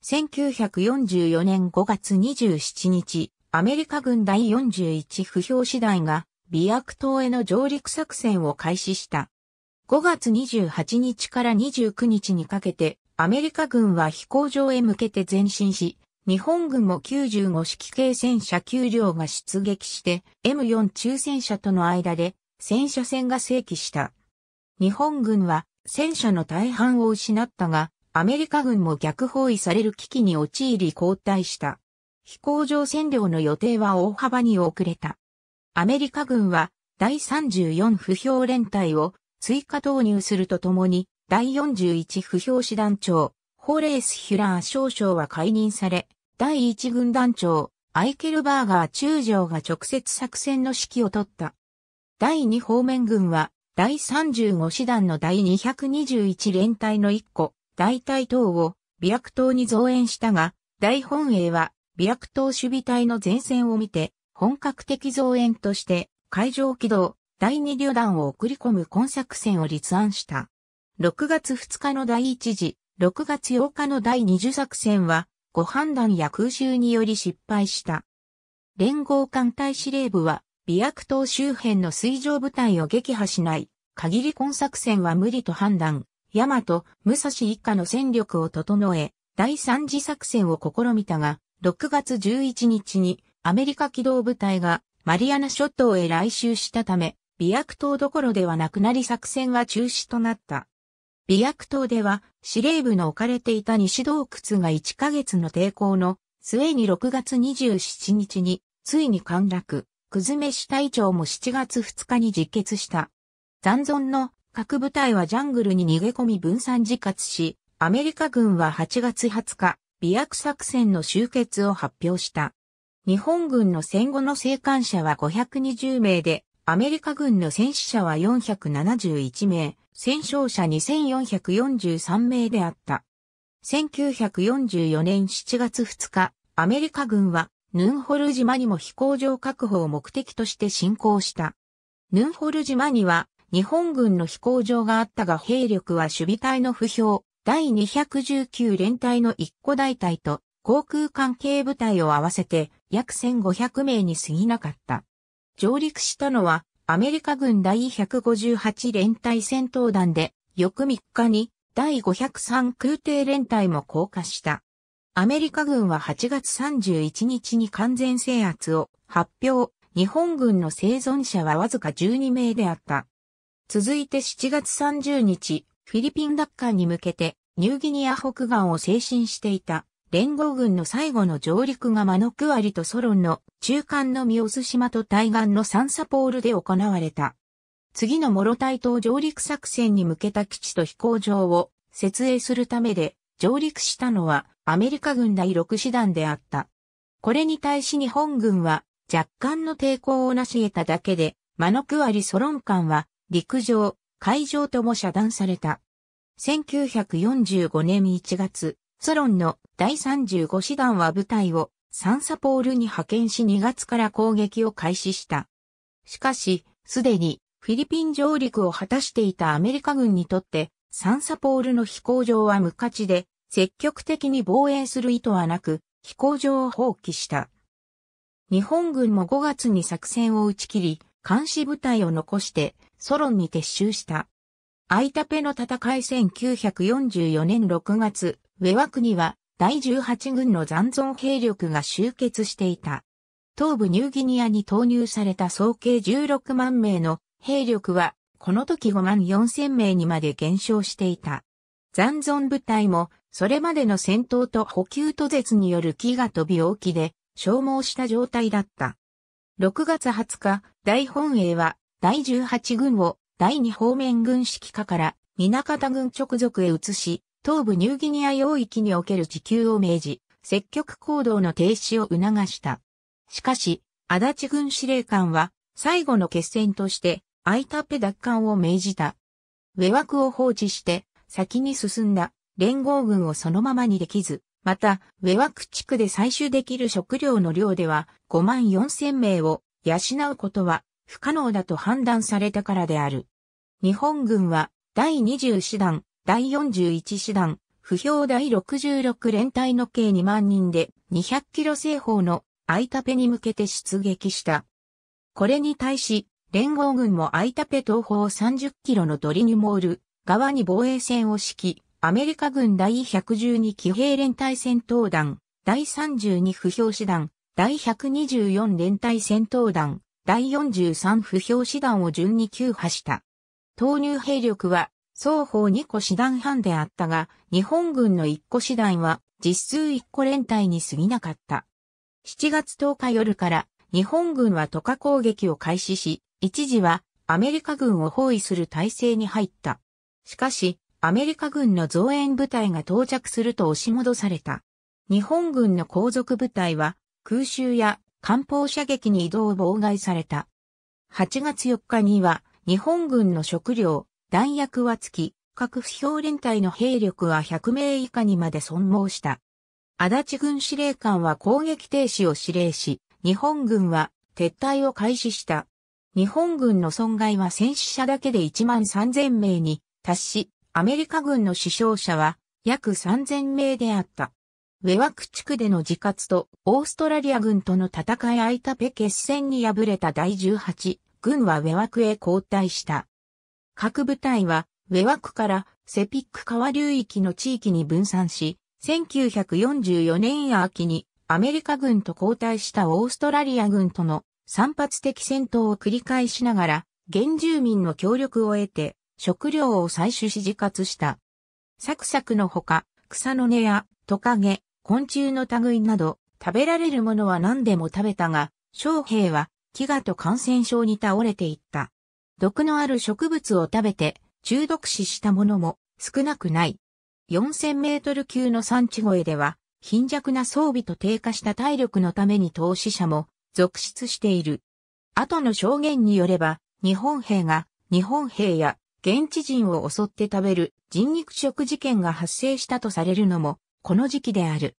1944年5月27日、アメリカ軍第41不評師団が美薬島への上陸作戦を開始した。5月28日から29日にかけて、アメリカ軍は飛行場へ向けて前進し、日本軍も95式系戦車9両が出撃して M4 中戦車との間で戦車戦が正規した。日本軍は戦車の大半を失ったが、アメリカ軍も逆包囲される危機に陥り後退した。飛行場占領の予定は大幅に遅れた。アメリカ軍は第34不評連隊を追加投入するとともに、第41不評師団長、ホーレース・ヒュラー少将は解任され、第1軍団長、アイケルバーガー中将が直接作戦の指揮を取った。第2方面軍は、第35師団の第221連隊の1個、大隊等を、ビラク島に増援したが、大本営は、ビラク島守備隊の前線を見て、本格的増援として海上機動第二旅団を送り込む今作戦を立案した。6月2日の第1次、6月8日の第2次作戦は、誤判断や空襲により失敗した。連合艦隊司令部は、美薬島周辺の水上部隊を撃破しない、限り今作戦は無理と判断、大和、武蔵一家の戦力を整え、第3次作戦を試みたが、6月11日にアメリカ機動部隊がマリアナ諸島へ来襲したため、美薬島どころではなくなり作戦は中止となった。美薬島では司令部の置かれていた西洞窟が1ヶ月の抵抗の末に6月27日についに陥落、くずめ市隊長も7月2日に実決した。残存の各部隊はジャングルに逃げ込み分散自活し、アメリカ軍は8月20日、美薬作戦の終結を発表した。日本軍の戦後の生還者は520名で、アメリカ軍の戦死者は471名、戦勝者2443名であった。1944年7月2日、アメリカ軍は、ヌンホル島にも飛行場確保を目的として進行した。ヌンホル島には、日本軍の飛行場があったが兵力は守備隊の不評、第219連隊の一個大隊と航空関係部隊を合わせて約1500名に過ぎなかった。上陸したのはアメリカ軍第158連隊戦闘団で、翌3日に第503空挺連隊も降下した。アメリカ軍は8月31日に完全制圧を発表、日本軍の生存者はわずか12名であった。続いて7月30日、フィリピン奪還に向けてニューギニア北岸を精神していた連合軍の最後の上陸がマノクアリとソロンの中間のミオス島と対岸のサンサポールで行われた。次のモロタイ島上陸作戦に向けた基地と飛行場を設営するためで上陸したのはアメリカ軍第6師団であった。これに対し日本軍は若干の抵抗を成し得ただけで、マノクアリソロン間は陸上、海上とも遮断された。1945年1月、ソロンの第35師団は部隊をサンサポールに派遣し2月から攻撃を開始した。しかし、すでにフィリピン上陸を果たしていたアメリカ軍にとってサンサポールの飛行場は無価値で積極的に防衛する意図はなく飛行場を放棄した。日本軍も5月に作戦を打ち切り、監視部隊を残してソロンに撤収した。アイタペの戦い1944年6月、上枠には第18軍の残存兵力が集結していた。東部ニューギニアに投入された総計16万名の兵力は、この時5万4千名にまで減少していた。残存部隊も、それまでの戦闘と補給途絶による飢餓と病気で、消耗した状態だった。6月20日、大本営は、第18軍を、第2方面軍指揮下から、南方軍直属へ移し、東部ニューギニア領域における自給を命じ、積極行動の停止を促した。しかし、足立軍司令官は、最後の決戦として、アイタペ奪還を命じた。上枠を放置して、先に進んだ連合軍をそのままにできず、また、上枠地区で採取できる食料の量では、5万4千名を養うことは不可能だと判断されたからである。日本軍は、第24師団、第41師団、不評第66連隊の計2万人で200キロ西方のアイタペに向けて出撃した。これに対し、連合軍もアイタペ東方30キロのドリニュモール側に防衛線を敷き、アメリカ軍第112騎兵連隊戦闘団、第32不評師団、第124連隊戦闘団、第43不評師団を順に急破した。投入兵力は双方2個師団半であったが、日本軍の1個師団は実数1個連隊に過ぎなかった。7月10日夜から日本軍は渡河攻撃を開始し、一時はアメリカ軍を包囲する体制に入った。しかし、アメリカ軍の増援部隊が到着すると押し戻された。日本軍の後続部隊は空襲や艦砲射撃に移動を妨害された。8月4日には日本軍の食料、弾薬はつき、各不評連隊の兵力は100名以下にまで損耗した。足立軍司令官は攻撃停止を指令し、日本軍は撤退を開始した。日本軍の損害は戦死者だけで1万3000名に達し、アメリカ軍の死傷者は約3000名であった。ウェワク地区での自活とオーストラリア軍との戦い相たペ決戦に敗れた第18軍はウェワクへ後退した。各部隊は、ウェワ区からセピック川流域の地域に分散し、1944年秋にアメリカ軍と交代したオーストラリア軍との散発的戦闘を繰り返しながら、原住民の協力を得て、食料を採取し自活した。サクサクのほか、草の根やトカゲ、昆虫の類など、食べられるものは何でも食べたが、将兵は飢餓と感染症に倒れていった。毒のある植物を食べて中毒死したものも少なくない。4000メートル級の産地越えでは、貧弱な装備と低下した体力のために投資者も続出している。後の証言によれば、日本兵が日本兵や現地人を襲って食べる人肉食事件が発生したとされるのもこの時期である。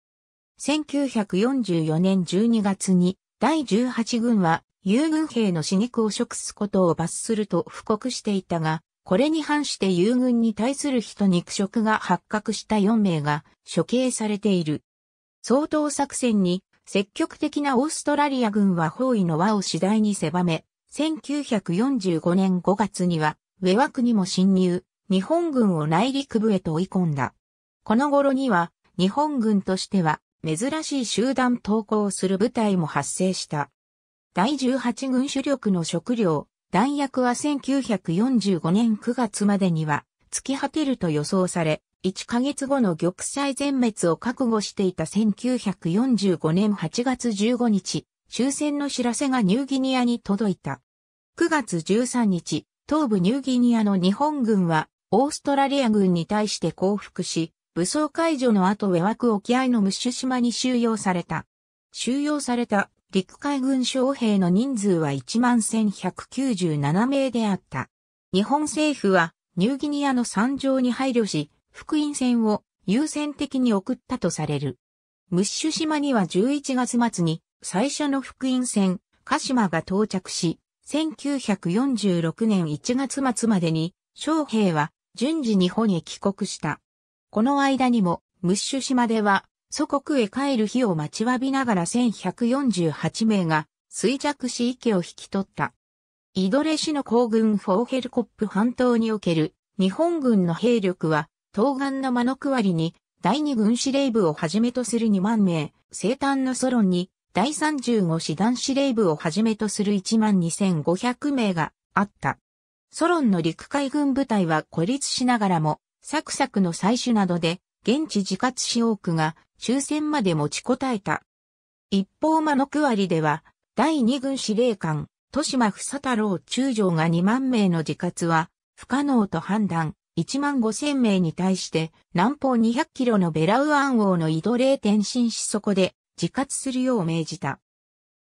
1944年12月に第18軍は遊軍兵の死肉を食すことを罰すると布告していたが、これに反して遊軍に対する人肉食が発覚した4名が処刑されている。総統作戦に積極的なオーストラリア軍は包囲の輪を次第に狭め、1945年5月には、ウェワクにも侵入、日本軍を内陸部へと追い込んだ。この頃には、日本軍としては、珍しい集団投降する部隊も発生した。第18軍主力の食料、弾薬は1945年9月までには突き果てると予想され、1ヶ月後の玉砕全滅を覚悟していた1945年8月15日、終戦の知らせがニューギニアに届いた。9月13日、東部ニューギニアの日本軍は、オーストラリア軍に対して降伏し、武装解除の後、ウェワク沖合のムッシュ島に収容された。収容された陸海軍将兵の人数は11,197名であった。日本政府はニューギニアの山上に配慮し、福音船を優先的に送ったとされる。ムッシュ島には11月末に最初の福音船、鹿島が到着し、1946年1月末までに、将兵は順次日本へ帰国した。この間にも、ムッシュ島では祖国へ帰る日を待ちわびながら1148名が衰弱し池を引き取った。イドレ市の行軍フォーヘルコップ半島における日本軍の兵力は東岸の間の区割りに第二軍司令部をはじめとする2万名、生誕のソロンに第35師団司令部をはじめとする12,500名があった。ソロンの陸海軍部隊は孤立しながらも、サクサクの採取などで現地自活し多くが終戦まで持ちこたえた。一方間の区割りでは、第二軍司令官、豊島房太郎中将が2万名の自活は、不可能と判断、1万5千名に対して、南方200キロのベラウアン王の井戸霊転身しそこで、自活するよう命じた。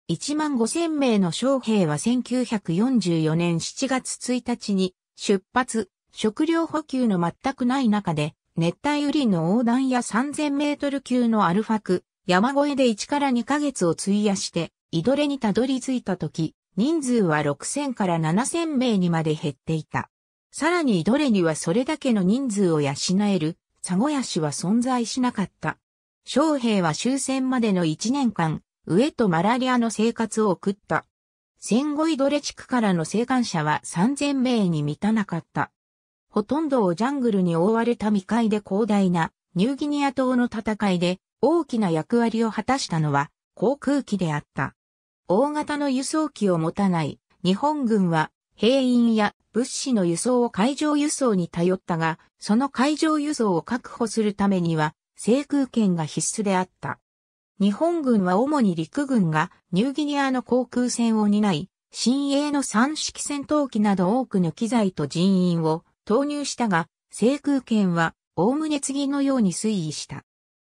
1万5千名の将兵は1944年7月1日に、出発、食料補給の全くない中で、熱帯雨林の横断や3000メートル級のアルファク、山越えで1から2ヶ月を費やして、イドレにたどり着いた時、人数は6000から7000名にまで減っていた。さらにイドレにはそれだけの人数を養える、サゴヤ氏は存在しなかった。将兵は終戦までの1年間、上とマラリアの生活を送った。戦後イドレ地区からの生還者は3000名に満たなかった。ほとんどをジャングルに覆われた未開で広大なニューギニア島の戦いで大きな役割を果たしたのは航空機であった。大型の輸送機を持たない日本軍は兵員や物資の輸送を海上輸送に頼ったが、その海上輸送を確保するためには制空権が必須であった。日本軍は主に陸軍がニューギニアの航空船を担い、新鋭の三式戦闘機など多くの機材と人員を投入したが、制空権は、おおむね次のように推移した。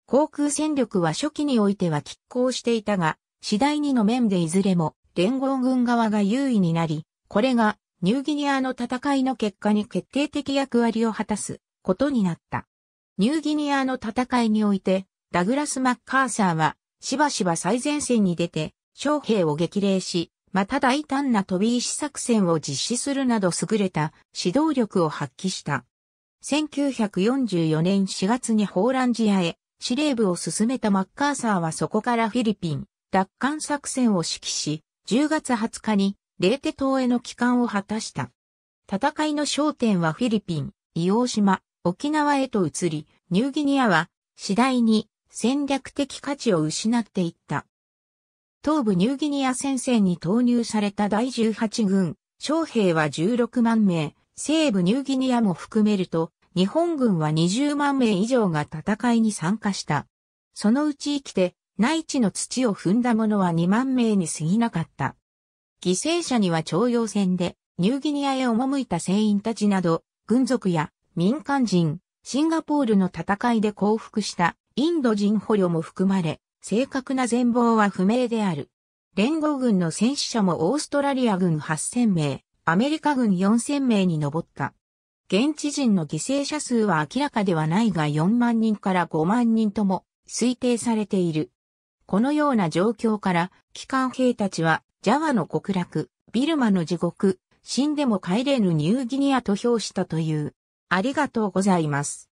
航空戦力は初期においては拮抗していたが、次第にの面でいずれも連合軍側が優位になり、これがニューギニアの戦いの結果に決定的役割を果たすことになった。ニューギニアの戦いにおいて、ダグラス・マッカーサーはしばしば最前線に出て、将兵を激励し、また大胆な飛び石作戦を実施するなど優れた指導力を発揮した。1944年4月にホーランジアへ司令部を進めたマッカーサーはそこからフィリピン奪還作戦を指揮し、10月20日にレーテ島への帰還を果たした。戦いの焦点はフィリピン、硫黄島、沖縄へと移り、ニューギニアは次第に戦略的価値を失っていった。東部ニューギニア戦線に投入された第18軍、将兵は16万名、西部ニューギニアも含めると、日本軍は20万名以上が戦いに参加した。そのうち生きて、内地の土を踏んだ者は2万名に過ぎなかった。犠牲者には徴用船で、ニューギニアへ赴いた船員たちなど、軍属や民間人、シンガポールの戦いで降伏したインド人捕虜も含まれ、正確な全貌は不明である。連合軍の戦死者もオーストラリア軍8000名、アメリカ軍4000名に上った。現地人の犠牲者数は明らかではないが4万人から5万人とも推定されている。このような状況から、機関兵たちは、ジャワの極楽、ビルマの地獄、死んでも帰れぬニューギニアと評したという。ありがとうございます。